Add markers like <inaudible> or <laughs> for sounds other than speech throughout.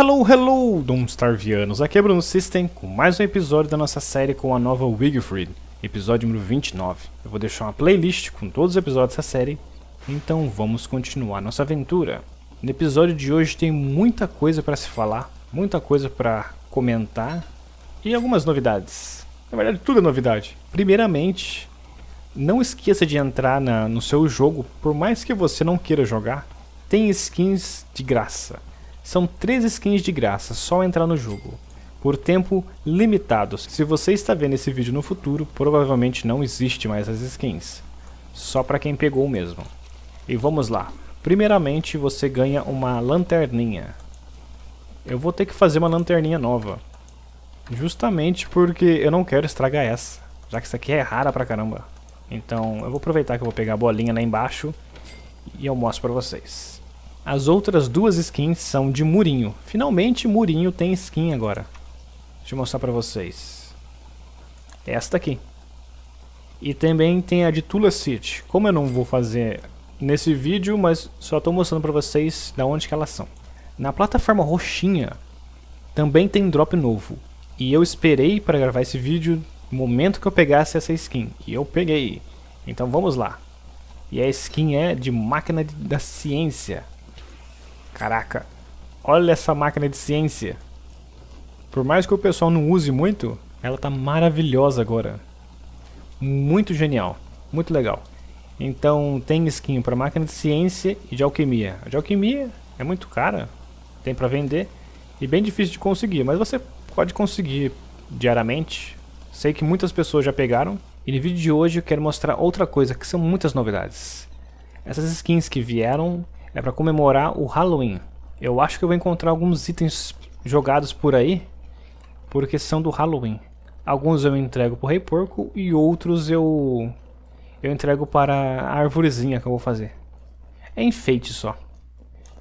Hello, hello, Domstarvianos! Aqui é Bruno System com mais um episódio da nossa série com a nova Wigfried, episódio número 29. Eu vou deixar uma playlist com todos os episódios dessa série, então vamos continuar nossa aventura. No episódio de hoje tem muita coisa para se falar, muita coisa para comentar e algumas novidades. Na verdade, tudo é novidade. Primeiramente, não esqueça de entrar na, no seu jogo, por mais que você não queira jogar, tem skins de graça são 3 skins de graça, só entrar no jogo. Por tempo limitado. Se você está vendo esse vídeo no futuro, provavelmente não existe mais as skins. Só para quem pegou mesmo. E vamos lá. Primeiramente você ganha uma lanterninha. Eu vou ter que fazer uma lanterninha nova. Justamente porque eu não quero estragar essa. Já que essa aqui é rara pra caramba. Então eu vou aproveitar que eu vou pegar a bolinha lá embaixo. E eu mostro pra vocês. As outras duas skins são de Murinho. Finalmente Murinho tem skin agora. Deixa eu mostrar pra vocês. É esta aqui. E também tem a de Tula City. Como eu não vou fazer nesse vídeo, mas só estou mostrando para vocês da onde que elas são. Na plataforma roxinha também tem drop novo. E eu esperei para gravar esse vídeo no momento que eu pegasse essa skin. E eu peguei. Então vamos lá. E a skin é de Máquina da Ciência. Caraca, olha essa máquina de ciência. Por mais que o pessoal não use muito, ela tá maravilhosa agora. Muito genial, muito legal. Então tem skin para máquina de ciência e de alquimia. A de alquimia é muito cara, tem para vender e bem difícil de conseguir, mas você pode conseguir diariamente. Sei que muitas pessoas já pegaram e no vídeo de hoje eu quero mostrar outra coisa que são muitas novidades. Essas skins que vieram é para comemorar o Halloween. Eu acho que eu vou encontrar alguns itens jogados por aí, porque são do Halloween. Alguns eu entrego pro Rei Porco e outros eu eu entrego para a arvorezinha que eu vou fazer. É enfeite só.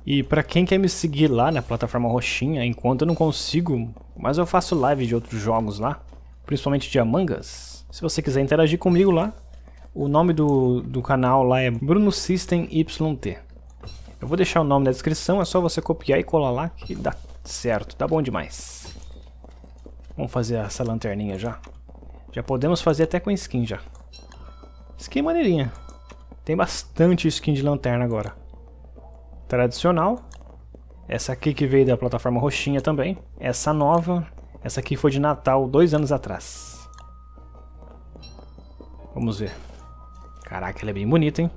E para quem quer me seguir lá na plataforma roxinha, enquanto eu não consigo, mas eu faço live de outros jogos lá, principalmente de Amangas. Se você quiser interagir comigo lá, o nome do, do canal lá é Bruno System YT. Eu vou deixar o nome na descrição, é só você copiar e colar lá que dá certo, tá bom demais. Vamos fazer essa lanterninha já. Já podemos fazer até com skin já. Skin maneirinha. Tem bastante skin de lanterna agora. Tradicional. Essa aqui que veio da plataforma roxinha também. Essa nova. Essa aqui foi de Natal, dois anos atrás. Vamos ver. Caraca, ela é bem bonita, hein?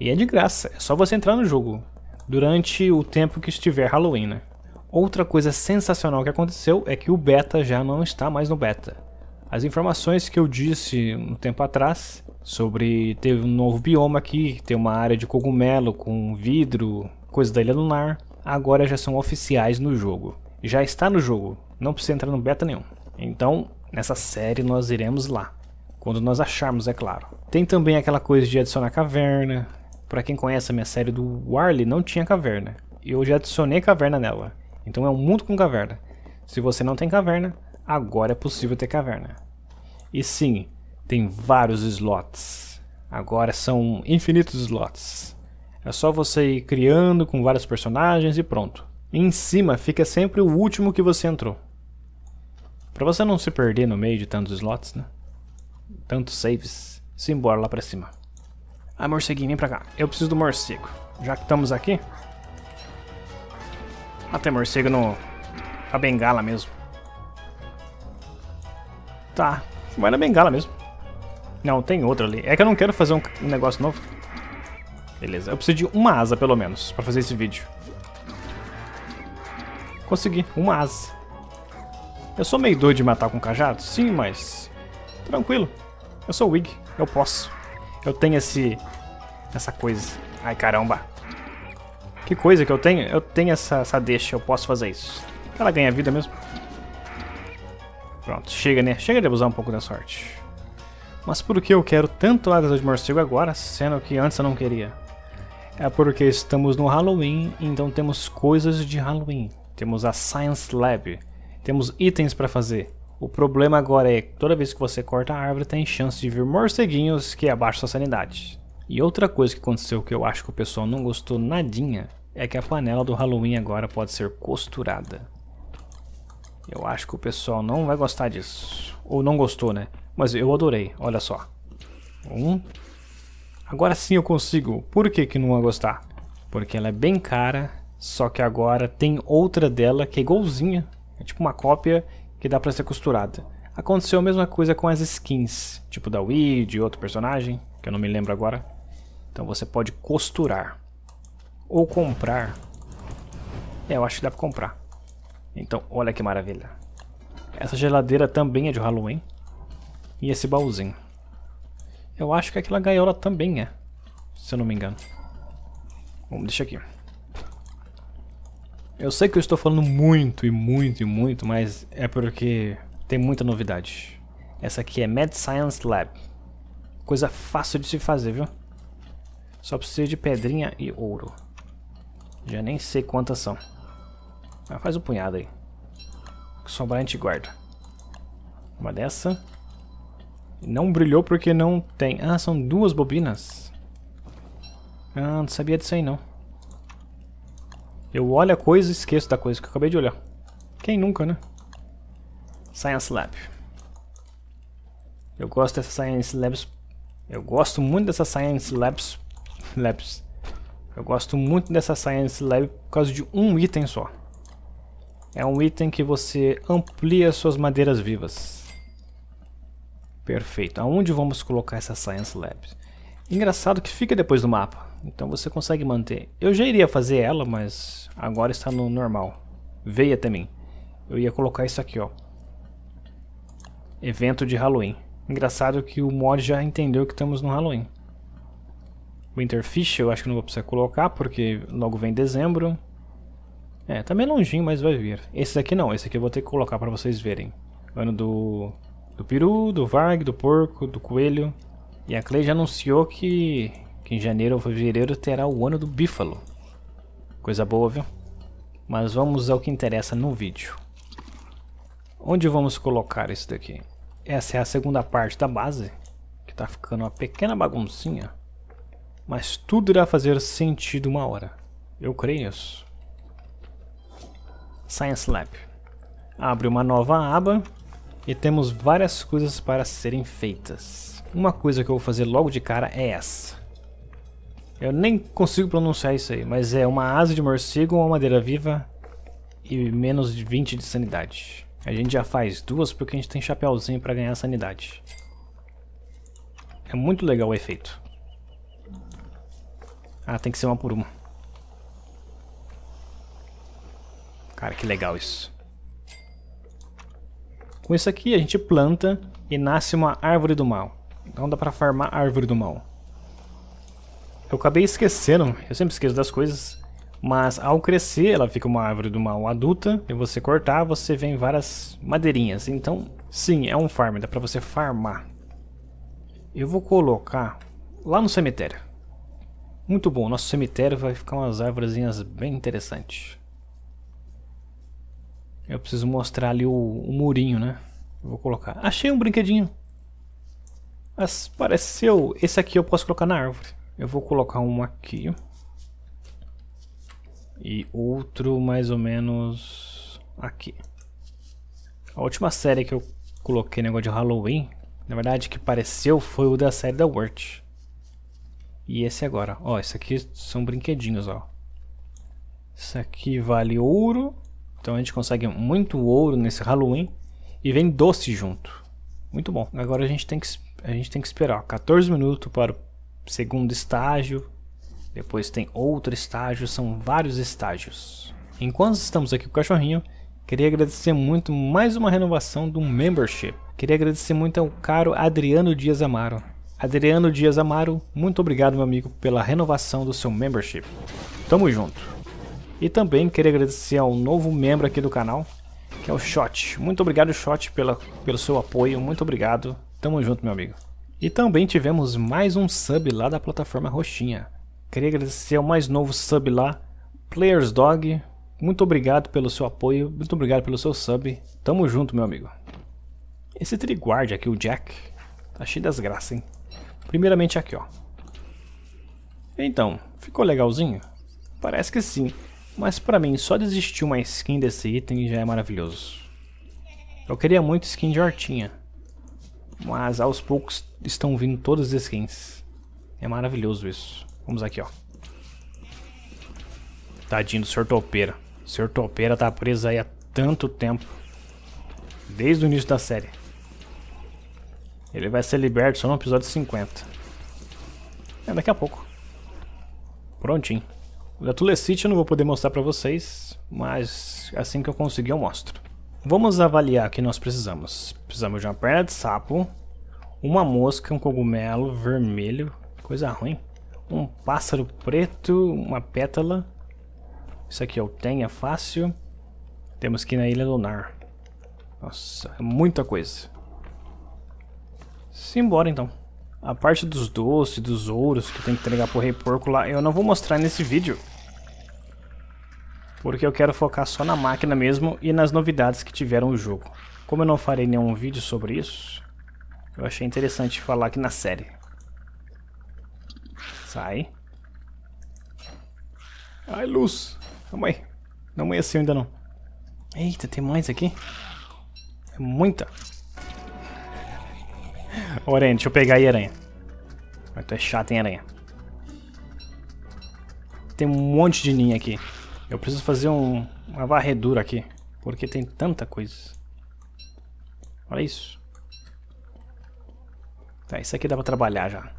E é de graça, é só você entrar no jogo durante o tempo que estiver Halloween, né? Outra coisa sensacional que aconteceu é que o beta já não está mais no beta. As informações que eu disse um tempo atrás sobre ter um novo bioma aqui, ter uma área de cogumelo com vidro, coisa da Ilha Lunar, agora já são oficiais no jogo. Já está no jogo, não precisa entrar no beta nenhum. Então, nessa série nós iremos lá, quando nós acharmos, é claro. Tem também aquela coisa de adicionar caverna, para quem conhece a minha série do Warley, não tinha caverna. E eu já adicionei caverna nela. Então é um mundo com caverna. Se você não tem caverna, agora é possível ter caverna. E sim, tem vários slots. Agora são infinitos slots. É só você ir criando com vários personagens e pronto. E em cima fica sempre o último que você entrou. Para você não se perder no meio de tantos slots, né? Tantos saves, simbora lá para cima. Ah, morceguinho, vem pra cá. Eu preciso do morcego. Já que estamos aqui. Até ah, morcego no... A bengala mesmo. Tá. Vai na bengala mesmo. Não, tem outra ali. É que eu não quero fazer um, negócio novo. Beleza. Eu preciso de uma asa, pelo menos, pra fazer esse vídeo. Consegui. Uma asa. Eu sou meio doido de matar com cajado? Sim, mas... Tranquilo. Eu sou Wig. Eu posso. Eu tenho esse... Essa coisa. Ai, caramba. Que coisa que eu tenho? Eu tenho essa, essa deixa, eu posso fazer isso. Ela ganha vida mesmo. Pronto, chega, né? Chega de abusar um pouco da sorte. Mas por que eu quero tanto asas de morcego agora, sendo que antes eu não queria? É porque estamos no Halloween, então temos coisas de Halloween. Temos a Science Lab, temos itens para fazer, o problema agora é que toda vez que você corta a árvore, tem chance de vir morceguinhos que abaixam sua sanidade. E outra coisa que aconteceu que eu acho que o pessoal não gostou nadinha é que a panela do Halloween agora pode ser costurada. Eu acho que o pessoal não vai gostar disso. Ou não gostou, né? Mas eu adorei, olha só. Um. Agora sim eu consigo. Por que que não vai gostar? Porque ela é bem cara, só que agora tem outra dela que é igualzinha. É tipo uma cópia que dá para ser costurada. Aconteceu a mesma coisa com as skins, tipo da Wii, de outro personagem, que eu não me lembro agora. Então você pode costurar ou comprar. É, eu acho que dá para comprar. Então, olha que maravilha. Essa geladeira também é de Halloween. E esse baúzinho. Eu acho que aquela gaiola também é, se eu não me engano. Vamos deixar aqui. Eu sei que eu estou falando muito e muito e muito, mas é porque tem muita novidade. Essa aqui é Mad Science Lab. Coisa fácil de se fazer, viu? Só precisa de pedrinha e ouro. Já nem sei quantas são. Mas faz um punhado aí. que sobrar a gente guarda. Uma dessa. Não brilhou porque não tem... Ah, são duas bobinas. Ah, não sabia disso aí não. Eu olho a coisa e esqueço da coisa que eu acabei de olhar. Quem nunca, né? Science Lab. Eu gosto dessa Science Labs. Eu gosto muito dessa Science Labs. Labs. Eu gosto muito dessa Science Lab por causa de um item só. É um item que você amplia suas madeiras vivas. Perfeito. Aonde vamos colocar essa Science Lab? Engraçado que fica depois do mapa. Então você consegue manter. Eu já iria fazer ela, mas agora está no normal. Veia também. Eu ia colocar isso aqui, ó. Evento de Halloween. Engraçado que o mod já entendeu que estamos no Halloween. Winterfish eu acho que não vou precisar colocar, porque logo vem dezembro. É, tá meio longinho, mas vai vir. Esse aqui não, esse aqui eu vou ter que colocar pra vocês verem. Ano do, do peru, do varg, do porco, do coelho. E a Clay já anunciou que que em janeiro ou fevereiro terá o ano do bífalo. Coisa boa, viu? Mas vamos ao que interessa no vídeo. Onde vamos colocar isso daqui? Essa é a segunda parte da base, que tá ficando uma pequena baguncinha. Mas tudo irá fazer sentido uma hora. Eu creio nisso. Science Lab. Abre uma nova aba e temos várias coisas para serem feitas. Uma coisa que eu vou fazer logo de cara é essa. Eu nem consigo pronunciar isso aí, mas é uma asa de morcego, uma madeira viva e menos de 20 de sanidade. A gente já faz duas porque a gente tem chapéuzinho para ganhar sanidade. É muito legal o efeito. Ah, tem que ser uma por uma. Cara, que legal isso. Com isso aqui a gente planta e nasce uma árvore do mal. Então dá pra farmar árvore do mal. Eu acabei esquecendo, eu sempre esqueço das coisas, mas ao crescer ela fica uma árvore do mal adulta e você cortar você vem várias madeirinhas, então sim, é um farm, dá pra você farmar. Eu vou colocar lá no cemitério. Muito bom, nosso cemitério vai ficar umas árvorezinhas bem interessantes. Eu preciso mostrar ali o, o murinho, né? Eu vou colocar. Achei um brinquedinho. Mas pareceu... Esse aqui eu posso colocar na árvore. Eu vou colocar um aqui. E outro mais ou menos aqui. A última série que eu coloquei negócio de Halloween, na verdade que pareceu foi o da série da Word. E esse agora, ó, isso aqui são brinquedinhos, ó. Isso aqui vale ouro, então a gente consegue muito ouro nesse Halloween e vem doce junto. Muito bom. Agora a gente tem que a gente tem que esperar 14 minutos para o segundo estágio, depois tem outro estágio, são vários estágios. Enquanto estamos aqui com o cachorrinho, queria agradecer muito mais uma renovação do membership. Queria agradecer muito ao caro Adriano Dias Amaro. Adriano Dias Amaro, muito obrigado meu amigo pela renovação do seu membership. Tamo junto. E também queria agradecer ao novo membro aqui do canal, que é o Shot. Muito obrigado Shot pela, pelo seu apoio, muito obrigado. Tamo junto meu amigo. E também tivemos mais um sub lá da plataforma roxinha. Queria agradecer ao mais novo sub lá, Players Dog. Muito obrigado pelo seu apoio, muito obrigado pelo seu sub. Tamo junto, meu amigo. Esse triguard aqui, o Jack, tá cheio das graças, hein? Primeiramente aqui, ó. Então, ficou legalzinho? Parece que sim, mas pra mim só desistir uma skin desse item já é maravilhoso. Eu queria muito skin de hortinha, mas aos poucos estão vindo todas as skins. É maravilhoso isso. Vamos aqui, ó. Tadinho do Sr. Topeira. O Sr. Topeira tá preso aí há tanto tempo. Desde o início da série. Ele vai ser liberto só no episódio 50. É, daqui a pouco. Prontinho. O da Tulecite eu não vou poder mostrar pra vocês, mas assim que eu conseguir eu mostro. Vamos avaliar o que nós precisamos. Precisamos de uma perna de sapo, uma mosca, um cogumelo vermelho, coisa ruim, um pássaro preto, uma pétala. Isso aqui eu é tenho, é fácil. Temos que ir na Ilha Lunar. Nossa, é muita coisa. Simbora então. A parte dos doces, dos ouros que tem que entregar pro rei porco lá, eu não vou mostrar nesse vídeo porque eu quero focar só na máquina mesmo e nas novidades que tiveram o jogo. Como eu não farei nenhum vídeo sobre isso, eu achei interessante falar aqui na série. Sai. Ai, luz. Calma aí. Não amanheceu ainda não. Eita, tem mais aqui? É muita. Ô, aranha, deixa eu pegar aí, aranha. Mas tu é chato, hein, aranha. Tem um monte de ninho aqui. Eu preciso fazer um, uma varredura aqui, porque tem tanta coisa. Olha isso. Tá, isso aqui dá pra trabalhar já.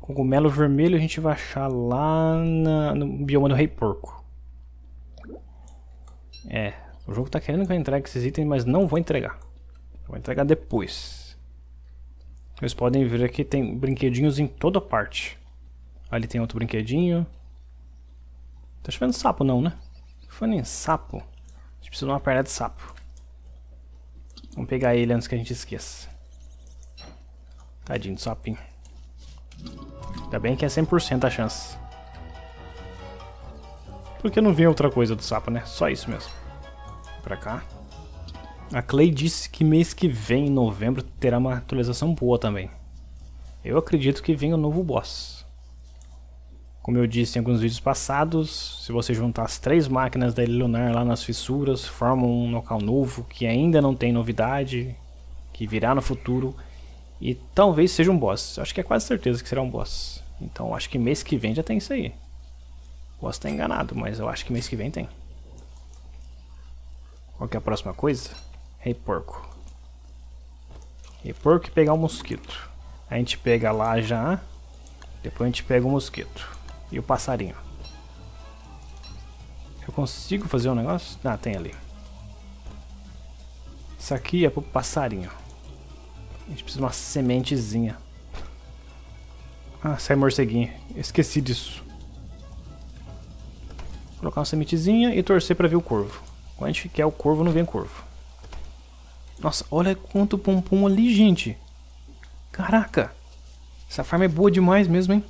Cogumelo vermelho a gente vai achar lá na, no bioma do rei porco. É, o jogo tá querendo que eu entregue esses itens, mas não vou entregar. vou entregar depois. Vocês podem ver aqui, tem brinquedinhos em toda parte. Ali tem outro brinquedinho. Tá chovendo sapo não, né? Falando em sapo, a gente precisa de uma perna de sapo. Vamos pegar ele antes que a gente esqueça. Tadinho do sapinho. Ainda bem que é 100% a chance. Porque não vem outra coisa do sapo, né? Só isso mesmo. Pra cá. A Clay disse que mês que vem, em novembro, terá uma atualização boa também. Eu acredito que venha o um novo boss. Como eu disse em alguns vídeos passados, se você juntar as três máquinas da Lunar lá nas fissuras, forma um local novo que ainda não tem novidade, que virá no futuro e talvez seja um boss. Acho que é quase certeza que será um boss. Então acho que mês que vem já tem isso aí. Posso estar tá enganado, mas eu acho que mês que vem tem. Qual que é a próxima coisa? Rei porco. Rei porco e pegar o um mosquito. A gente pega lá já, depois a gente pega o um mosquito. E o passarinho. Eu consigo fazer um negócio? Ah, tem ali. Isso aqui é pro passarinho. A gente precisa de uma sementezinha. Ah, sai morceguinho. esqueci disso. colocar uma sementezinha e torcer pra ver o corvo. Quando a gente quer o corvo, não vem corvo. Nossa, olha quanto pompom ali, gente. Caraca. Essa farm é boa demais mesmo, hein?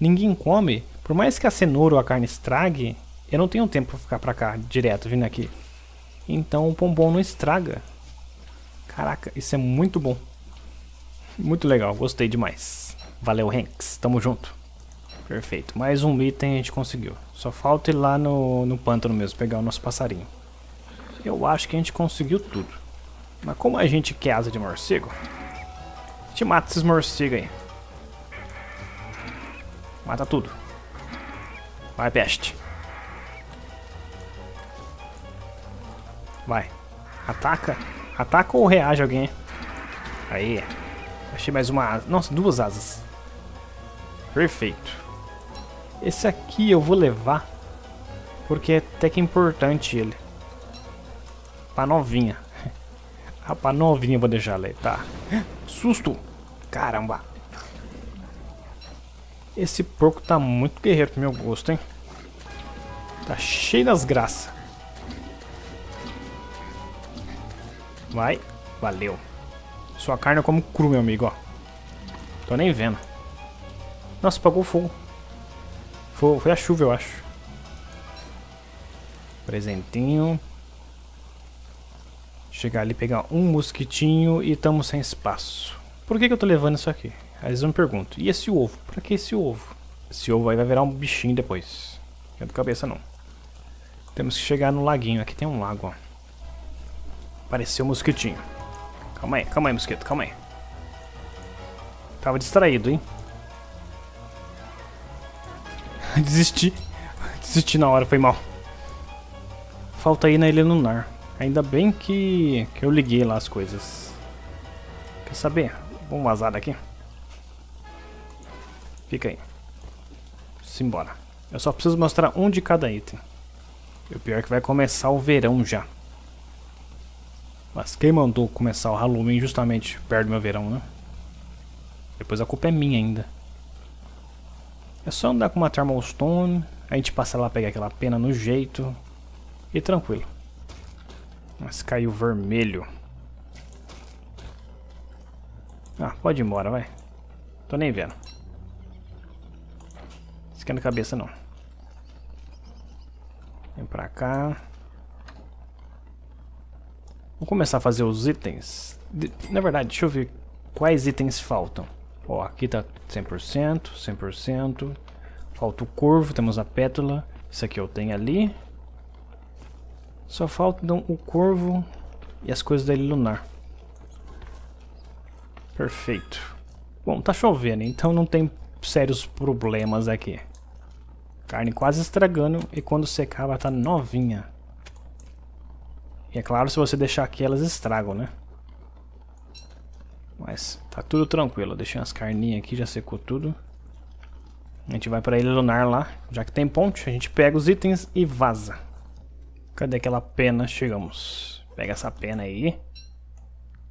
ninguém come, por mais que a cenoura ou a carne estrague, eu não tenho tempo pra ficar pra cá direto, vindo aqui. Então o pombom não estraga. Caraca, isso é muito bom. Muito legal, gostei demais. Valeu, Hanks. Tamo junto. Perfeito. Mais um item a gente conseguiu. Só falta ir lá no, no pântano mesmo, pegar o nosso passarinho. Eu acho que a gente conseguiu tudo. Mas como a gente quer é asa de morcego, a gente mata esses morcegos aí. Mata tudo. Vai, peste. Vai. Ataca. Ataca ou reage alguém. Aí. Achei mais uma asa. Nossa, duas asas. Perfeito. Esse aqui eu vou levar. Porque é até que importante ele. Pra novinha. <laughs> Ah, Rapaz, novinha eu vou deixar ele tá? Susto! Caramba! Esse porco tá muito guerreiro pro meu gosto, hein? Tá cheio das graças. Vai. Valeu. Sua carne é como cru, meu amigo, ó. Tô nem vendo. Nossa, pagou fogo. Foi, foi a chuva, eu acho. Presentinho. Chegar ali, pegar um mosquitinho e tamo sem espaço. Por que, que eu tô levando isso aqui? Aí eles me perguntam, e esse ovo? Pra que esse ovo? Esse ovo aí vai virar um bichinho depois. Não é do cabeça não. Temos que chegar no laguinho. Aqui tem um lago, ó. Apareceu um mosquitinho. Calma aí, calma aí, mosquito, calma aí. Tava distraído, hein? <laughs> Desisti. <laughs> Desisti na hora, foi mal. Falta ir na Ilha Lunar. Ainda bem que, que eu liguei lá as coisas. Quer saber? Vamos vazar daqui. Fica aí. Simbora. Eu só preciso mostrar um de cada item. E o pior é que vai começar o verão já. Mas quem mandou começar o Halloween justamente perto do meu verão, né? Depois a culpa é minha ainda. É só andar com uma Thermal Stone, a gente passa lá, pega aquela pena no jeito e tranquilo. Mas caiu vermelho. Ah, pode ir embora, vai. Tô nem vendo esquenta a cabeça não. Vem pra cá. Vou começar a fazer os itens. De, na verdade, deixa eu ver quais itens faltam. Ó, aqui tá 100%, 100%. Falta o corvo, temos a pétala. Isso aqui eu tenho ali. Só faltam o corvo e as coisas dele lunar. Perfeito. Bom, tá chovendo, então não tem sérios problemas aqui. Carne quase estragando e quando secar vai estar tá novinha. E é claro, se você deixar aqui elas estragam, né? Mas tá tudo tranquilo. Deixei as carninhas aqui, já secou tudo. A gente vai pra Ilha Lunar lá. Já que tem ponte, a gente pega os itens e vaza. Cadê aquela pena? Chegamos. Pega essa pena aí.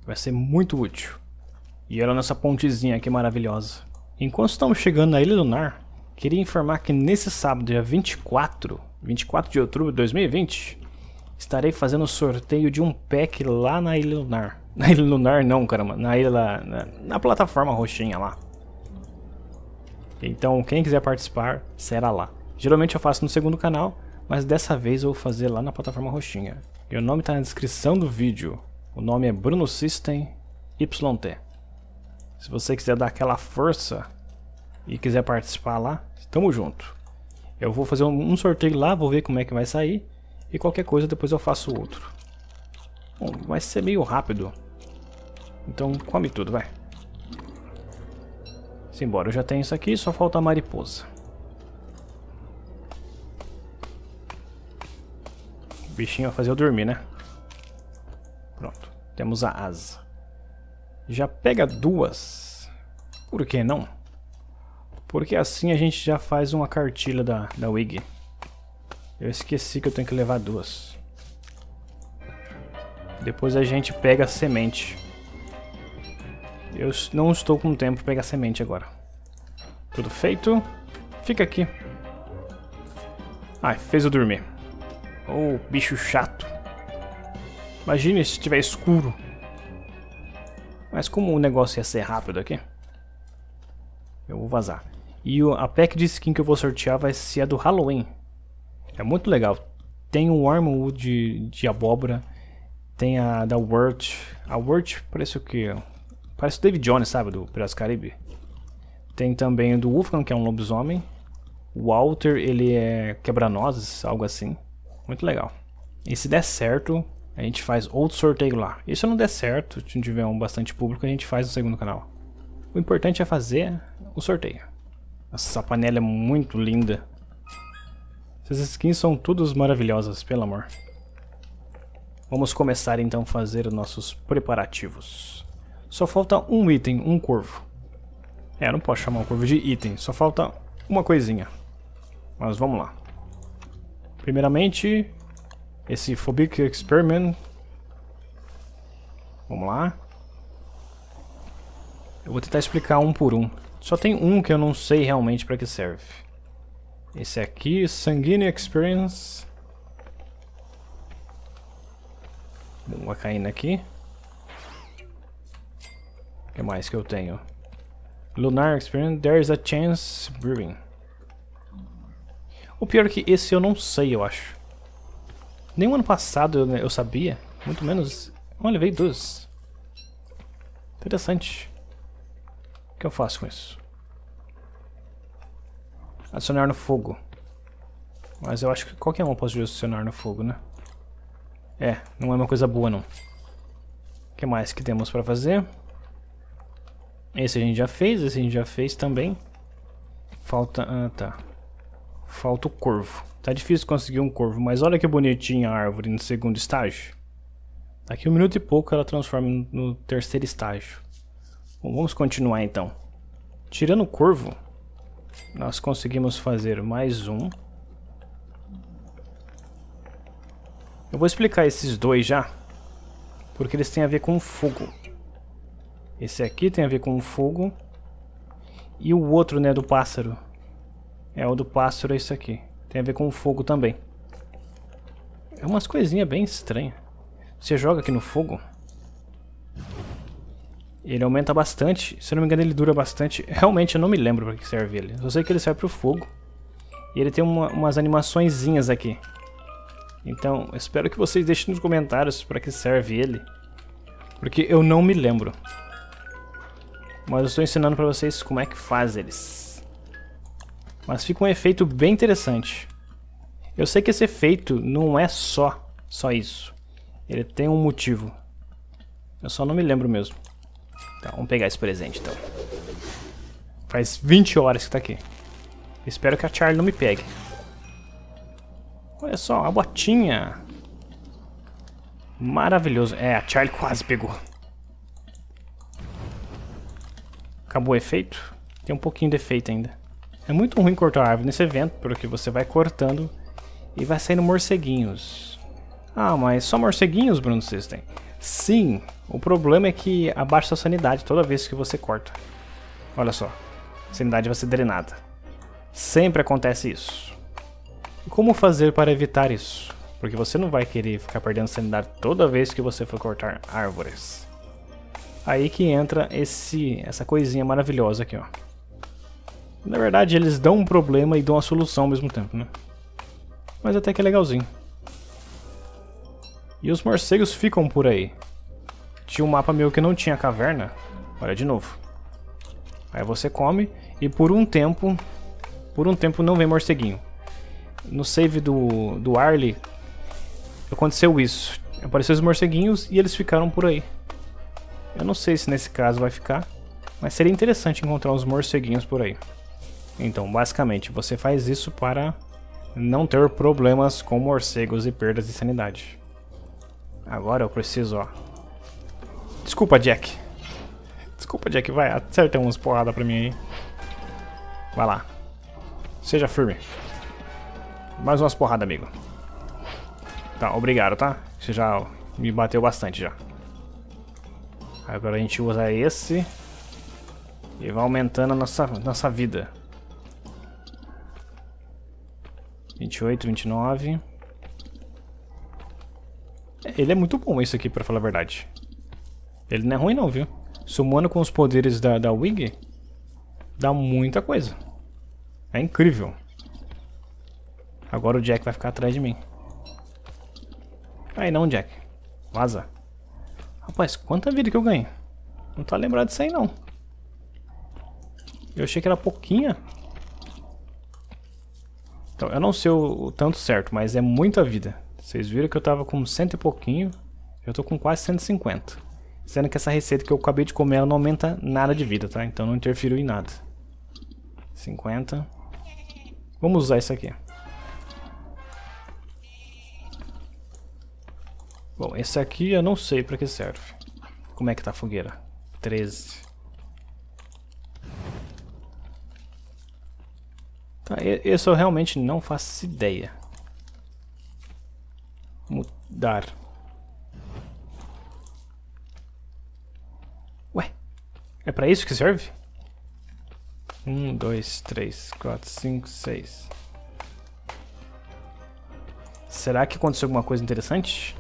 Vai ser muito útil. E olha a nossa pontezinha aqui maravilhosa. Enquanto estamos chegando na Ilha Lunar, Queria informar que nesse sábado, dia 24, 24 de outubro de 2020, estarei fazendo o sorteio de um pack lá na Ilha Lunar. <laughs> Na Ilha Lunar não, caramba. Na ilha. Na, na plataforma roxinha lá. Então, quem quiser participar, será lá. Geralmente eu faço no segundo canal, mas dessa vez eu vou fazer lá na plataforma roxinha. E o nome está na descrição do vídeo. O nome é Bruno System YT. Se você quiser dar aquela força, e quiser participar lá, tamo junto. Eu vou fazer um, sorteio lá, vou ver como é que vai sair. E qualquer coisa depois eu faço outro. Bom, vai ser meio rápido. Então come tudo, vai. Simbora, eu já tenho isso aqui, só falta a mariposa. O bichinho vai fazer eu dormir, né? Pronto, temos a asa. Já pega duas. Por que não? Porque assim a gente já faz uma cartilha da, da wig. Eu esqueci que eu tenho que levar duas. Depois a gente pega a semente. Eu não estou com tempo para pegar semente agora. Tudo feito. Fica aqui. Ai, fez eu dormir. Ô, oh, bicho chato. Imagine se estiver escuro. Mas como o negócio ia ser rápido aqui, eu vou vazar. E a pack de skin que eu vou sortear vai ser a do Halloween. É muito legal. Tem o Wormwood de, de abóbora. Tem a da Wurt. A Wurt parece o quê? Parece o David Jones, sabe? Do Piratas Caribe. Tem também o do Wolfgang, que é um lobisomem. O Walter, ele é quebra-nozes, algo assim. Muito legal. E se der certo, a gente faz outro sorteio lá. E se não der certo, se tiver um bastante público, a gente faz no segundo canal. O importante é fazer o sorteio. Nossa, essa panela é muito linda. Essas skins são todas maravilhosas, pelo amor. Vamos começar então a fazer nossos preparativos. Só falta um item, um corvo. É, não posso chamar um corvo de item, só falta uma coisinha. Mas vamos lá. Primeiramente, esse Phobic Experiment. Vamos lá. Eu vou tentar explicar um por um. Só tem um que eu não sei realmente para que serve. Esse aqui, Sanguine Experience. Bomba caindo aqui. O que mais que eu tenho? Lunar Experience, There's a Chance Brewing. O pior é que esse eu não sei, eu acho. Nem o ano passado eu, né, eu sabia. Muito menos... Olha, veio duas. Interessante. O que eu faço com isso? Adicionar no fogo. Mas eu acho que qualquer um pode adicionar no fogo, né? É, não é uma coisa boa não. O que mais que temos para fazer? Esse a gente já fez, esse a gente já fez também. Falta... Ah, tá. Falta o corvo. Tá difícil conseguir um corvo, mas olha que bonitinha a árvore no segundo estágio. Daqui um minuto e pouco ela transforma no terceiro estágio. Bom, vamos continuar então. Tirando o corvo, nós conseguimos fazer mais um. Eu vou explicar esses dois já, porque eles têm a ver com fogo. Esse aqui tem a ver com fogo. E o outro, né, do pássaro. É, o do pássaro é isso aqui. Tem a ver com fogo também. É umas coisinhas bem estranhas. Você joga aqui no fogo... Ele aumenta bastante. Se eu não me engano, ele dura bastante. <laughs> Realmente, eu não me lembro para que serve ele. Eu sei que ele serve pro fogo. E ele tem uma, umas animaçõezinhas aqui. Então, espero que vocês deixem nos comentários para que serve ele. Porque eu não me lembro. Mas eu estou ensinando para vocês como é que faz eles. Mas fica um efeito bem interessante. Eu sei que esse efeito não é só, só isso. Ele tem um motivo. Eu só não me lembro mesmo. Tá, vamos pegar esse presente então. Faz 20 horas que tá aqui. Espero que a Charlie não me pegue. Olha só, a botinha. Maravilhoso. É, a Charlie quase pegou. Acabou o efeito? Tem um pouquinho de efeito ainda. É muito ruim cortar a árvore nesse evento, porque você vai cortando e vai saindo morceguinhos. Ah, mas só morceguinhos, Bruno System? Sim, o problema é que abaixa sua sanidade toda vez que você corta. Olha só, sanidade vai ser drenada. Sempre acontece isso. E como fazer para evitar isso? Porque você não vai querer ficar perdendo sanidade toda vez que você for cortar árvores. Aí que entra esse, essa coisinha maravilhosa aqui, ó. Na verdade, eles dão um problema e dão a solução ao mesmo tempo, né? Mas até que é legalzinho. E os morcegos ficam por aí. Tinha um mapa meu que não tinha caverna. Olha de novo. Aí você come e por um tempo... Por um tempo não vem morceguinho. No save do, do Arley aconteceu isso. Apareceram os morceguinhos e eles ficaram por aí. Eu não sei se nesse caso vai ficar, mas seria interessante encontrar uns morceguinhos por aí. Então, basicamente, você faz isso para não ter problemas com morcegos e perdas de sanidade. Agora eu preciso, ó, Desculpa, Jack. Desculpa, Jack. Vai, acerta umas porradas pra mim aí. Vai lá. Seja firme. Mais umas porradas, amigo. Tá, obrigado, tá? Você já me bateu bastante já. Agora a gente usa esse. E vai aumentando a nossa, nossa vida. 28, 29. Ele é muito bom isso aqui, pra falar a verdade. Ele não é ruim não, viu? Sumando com os poderes da, da Wig, dá muita coisa. É incrível. Agora o Jack vai ficar atrás de mim. Aí não, Jack. Vaza. Rapaz, quanta vida que eu ganho. Não tá lembrado disso aí, não. Eu achei que era pouquinha. Então, eu não sei o, o tanto certo, mas é muita vida. Vocês viram que eu tava com cento e pouquinho. Eu tô com quase 150. Sendo que essa receita que eu acabei de comer, ela não aumenta nada de vida, tá? Então não interferiu em nada. 50. Vamos usar isso aqui. Bom, esse aqui eu não sei pra que serve. Como é que tá a fogueira? 13. Tá, esse eu realmente não faço ideia. Mudar. É para isso que serve? Um, dois, três, quatro, cinco, seis. Será que aconteceu alguma coisa interessante?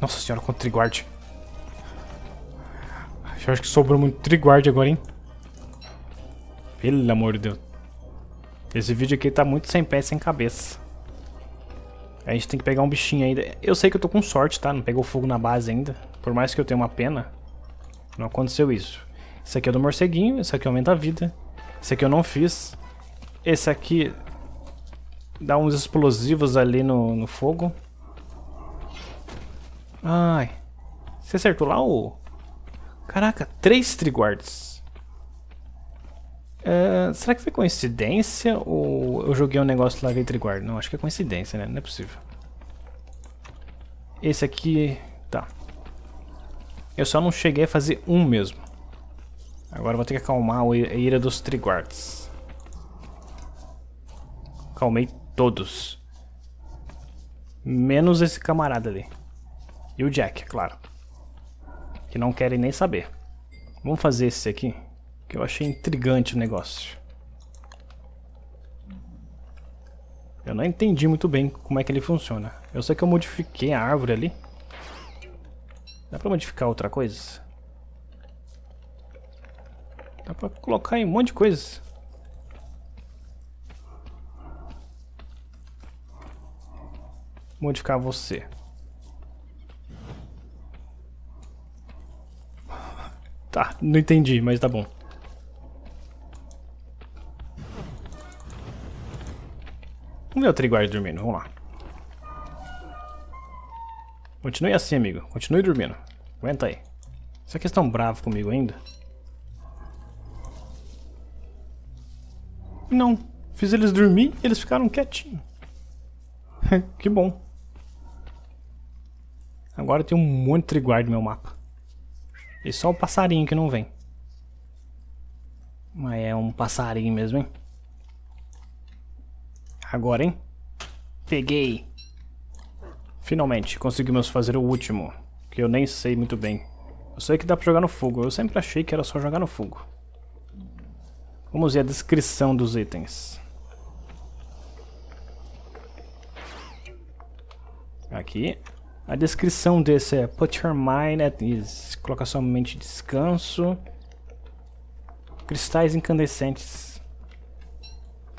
Nossa senhora, quanto triguard. Eu acho que sobrou muito triguard agora, hein? Pelo amor de Deus. Esse vídeo aqui tá muito sem pé sem cabeça. A gente tem que pegar um bichinho ainda. Eu sei que eu tô com sorte, tá? Não pegou fogo na base ainda. Por mais que eu tenha uma pena, não aconteceu isso. Esse aqui é do morceguinho, esse aqui aumenta a vida. Esse aqui eu não fiz. Esse aqui dá uns explosivos ali no, no fogo. Ai. Você acertou lá o... Caraca, três triguards. Eh, será que foi coincidência ou eu joguei um negócio lá e triguardo? Não, acho que é coincidência, né? Não é possível. Esse aqui... tá. Eu só não cheguei a fazer um mesmo. Agora vou ter que acalmar a ira dos triguards. Calmei todos. Menos esse camarada ali. E o Jack, é claro. Que não querem nem saber. Vamos fazer esse aqui. Eu achei intrigante o negócio. Eu não entendi muito bem como é que ele funciona. Eu sei que eu modifiquei a árvore ali. Dá pra modificar outra coisa? Dá pra colocar em um monte de coisa. Modificar você. Tá, não entendi, mas tá bom. Vamos ver o Triguard dormindo, vamos lá. Continue assim, amigo. Continue dormindo. Aguenta aí. Será que eles estão bravos comigo ainda? Não. Fiz eles dormir e eles ficaram quietinhos. <laughs> que bom. Agora tem um monte de triguard no meu mapa. E só o passarinho que não vem. Mas é um passarinho mesmo, hein? Agora, hein? Peguei. Finalmente, conseguimos fazer o último, que eu nem sei muito bem. Eu sei que dá pra jogar no fogo, eu sempre achei que era só jogar no fogo. Vamos ver a descrição dos itens. Aqui. A descrição desse é Put your mind at ease. Coloca sua mente em descanso. Cristais incandescentes.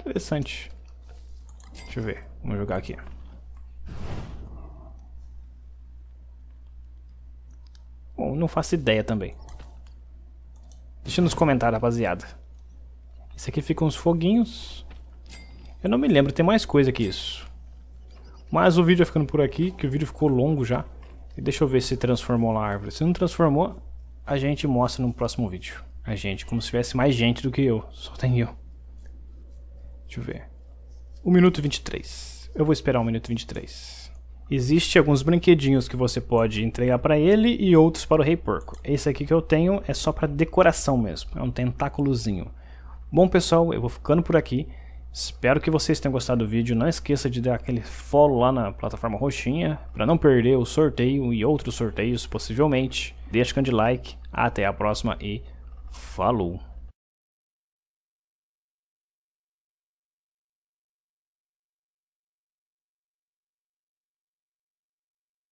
Interessante. Deixa eu ver. Vamos jogar aqui. Bom, não faço ideia também. Deixa nos comentários, rapaziada. Isso aqui fica uns foguinhos. Eu não me lembro, tem mais coisa que isso. Mas o vídeo vai ficando por aqui, que o vídeo ficou longo já. E deixa eu ver se transformou na árvore. Se não transformou, a gente mostra no próximo vídeo. A gente, como se tivesse mais gente do que eu. Só tem eu. Deixa eu ver. 1 minuto 23. Eu vou esperar 1 minuto 23. Existe alguns brinquedinhos que você pode entregar para ele e outros para o Rei Porco. Esse aqui que eu tenho é só para decoração mesmo, é um tentáculozinho. Bom pessoal, eu vou ficando por aqui. Espero que vocês tenham gostado do vídeo. Não esqueça de dar aquele follow lá na plataforma roxinha para não perder o sorteio e outros sorteios possivelmente. Deixa o grande like. Até a próxima e falou!